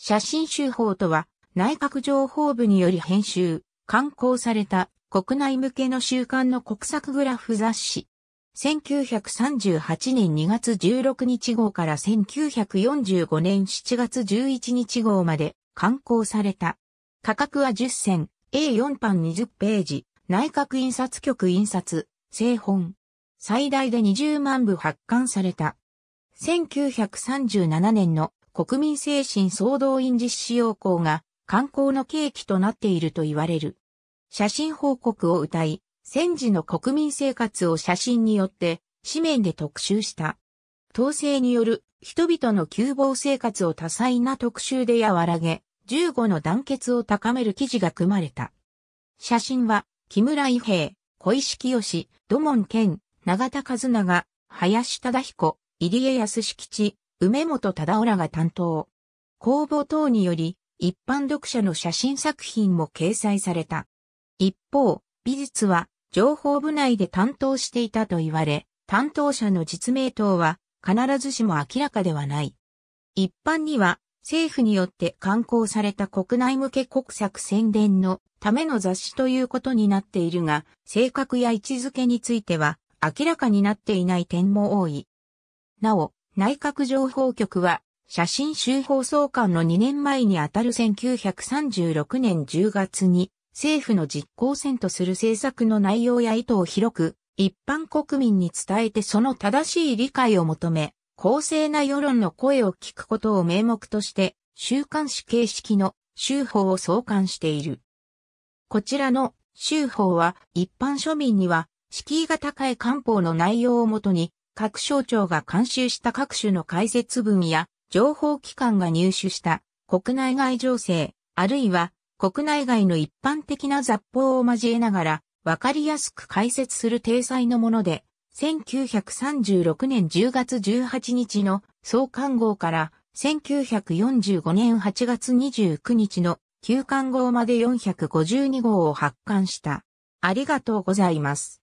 写真集法とは、内閣情報部により編集、刊行された国内向けの週刊の国策グラフ雑誌。1938年2月16日号から1945年7月11日号まで刊行された。価格は10銭、A4 版20ページ、内閣印刷局印刷、製本。最大で20万部発刊された。1937年の国民精神総動員実施要項が観光の契機となっていると言われる。写真報告を歌い、戦時の国民生活を写真によって紙面で特集した。統制による人々の窮乏生活を多彩な特集で和らげ、15の団結を高める記事が組まれた。写真は、木村伊平、小石清、土門健、長田和長、林忠彦、入江康吉、梅本忠夫らが担当。公募等により、一般読者の写真作品も掲載された。一方、美術は情報部内で担当していたと言われ、担当者の実名等は必ずしも明らかではない。一般には政府によって刊行された国内向け国策宣伝のための雑誌ということになっているが、性格や位置づけについては明らかになっていない点も多い。なお、内閣情報局は、写真集放送官の2年前にあたる1936年10月に、政府の実行線とする政策の内容や意図を広く、一般国民に伝えてその正しい理解を求め、公正な世論の声を聞くことを名目として、週刊誌形式の州法を創刊している。こちらの州法は一般庶民には敷居が高い官報の内容をもとに各省庁が監修した各種の解説文や情報機関が入手した国内外情勢、あるいは国内外の一般的な雑報を交えながら、わかりやすく解説する体裁のもので、1936年10月18日の創刊号から1945年8月29日の休刊号まで452号を発刊した。ありがとうございます。